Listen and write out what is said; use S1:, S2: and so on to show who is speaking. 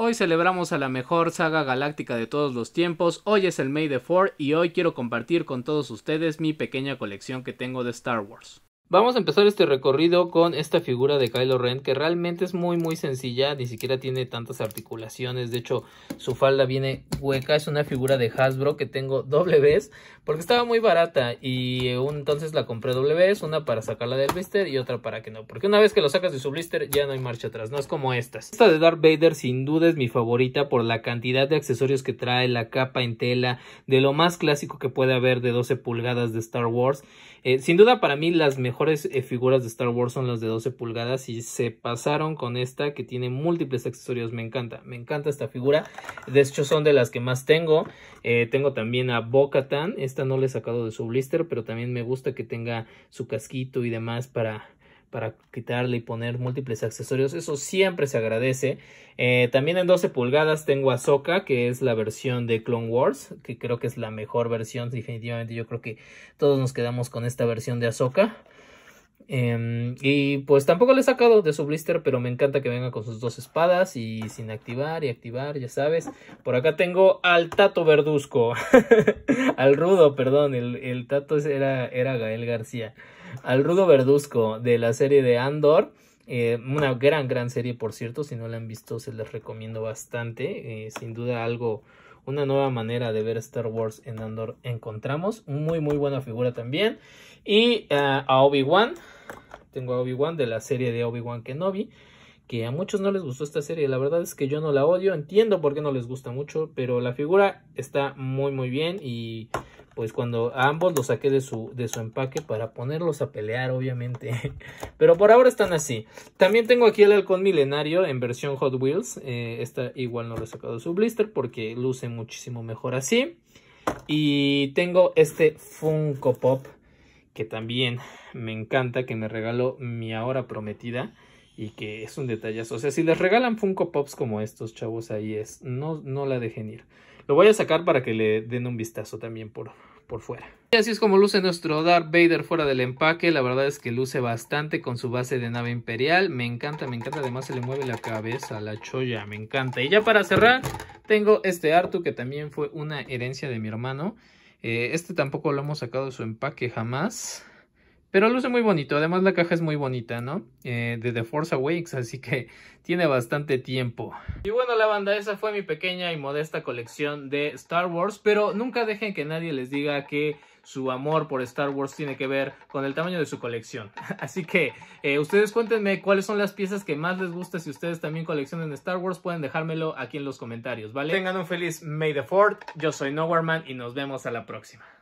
S1: Hoy celebramos a la mejor saga galáctica de todos los tiempos, hoy es el May the 4 y hoy quiero compartir con todos ustedes mi pequeña colección que tengo de Star Wars. Vamos a empezar este recorrido con esta figura de Kylo Ren que realmente es muy muy sencilla, ni siquiera tiene tantas articulaciones, de hecho su falda viene hueca, es una figura de Hasbro que tengo doble vez porque estaba muy barata y entonces la compré doble vez, una para sacarla del blister y otra para que no, porque una vez que lo sacas de su blister ya no hay marcha atrás, no es como estas. Esta de Darth Vader sin duda es mi favorita por la cantidad de accesorios que trae, la capa en tela, de lo más clásico que puede haber de 12 pulgadas de Star Wars, eh, sin duda para mí las mejores mejores eh, figuras de Star Wars son las de 12 pulgadas y se pasaron con esta que tiene múltiples accesorios. Me encanta, me encanta esta figura. De hecho son de las que más tengo. Eh, tengo también a Bo-Katan. Esta no le he sacado de su blister, pero también me gusta que tenga su casquito y demás para para quitarle y poner múltiples accesorios. Eso siempre se agradece. Eh, también en 12 pulgadas tengo a Soka, que es la versión de Clone Wars, que creo que es la mejor versión. Definitivamente yo creo que todos nos quedamos con esta versión de Ahsoka. Em, y pues tampoco le he sacado de su blister, pero me encanta que venga con sus dos espadas y sin activar y activar, ya sabes. Por acá tengo al Tato Verduzco, al Rudo, perdón, el, el, Tato era, era Gael García. Al Rudo Verduzco de la serie de Andor. Eh, una gran, gran serie, por cierto. Si no la han visto, se les recomiendo bastante. Eh, sin duda algo, una nueva manera de ver Star Wars en Andor encontramos. Muy, muy buena figura también. Y eh, a Obi-Wan tengo a Obi-Wan de la serie de Obi-Wan Kenobi. Que a muchos no les gustó esta serie. La verdad es que yo no la odio. Entiendo por qué no les gusta mucho. Pero la figura está muy muy bien. Y pues cuando a ambos los saqué de su, de su empaque para ponerlos a pelear, obviamente. Pero por ahora están así. También tengo aquí el halcón milenario en versión Hot Wheels. Eh, esta igual no lo he sacado de su blister porque luce muchísimo mejor así. Y tengo este Funko Pop que también me encanta, que me regaló mi ahora prometida y que es un detallazo. O sea, si les regalan Funko Pops como estos chavos, ahí es, no, no la dejen ir. Lo voy a sacar para que le den un vistazo también por, por fuera. Y así es como luce nuestro Darth Vader fuera del empaque. La verdad es que luce bastante con su base de nave imperial. Me encanta, me encanta. Además se le mueve la cabeza, la cholla, me encanta. Y ya para cerrar, tengo este Artu que también fue una herencia de mi hermano. Eh, este tampoco lo hemos sacado de su empaque jamás. Pero luce muy bonito, además la caja es muy bonita, ¿no? Eh, de The Force Awakes, así que tiene bastante tiempo. Y bueno la banda, esa fue mi pequeña y modesta colección de Star Wars, pero nunca dejen que nadie les diga que su amor por Star Wars tiene que ver con el tamaño de su colección. Así que eh, ustedes cuéntenme cuáles son las piezas que más les gusta. Si ustedes también coleccionan Star Wars, pueden dejármelo aquí en los comentarios, ¿vale? Tengan un feliz May the 4 Yo soy Nowerman y nos vemos a la próxima.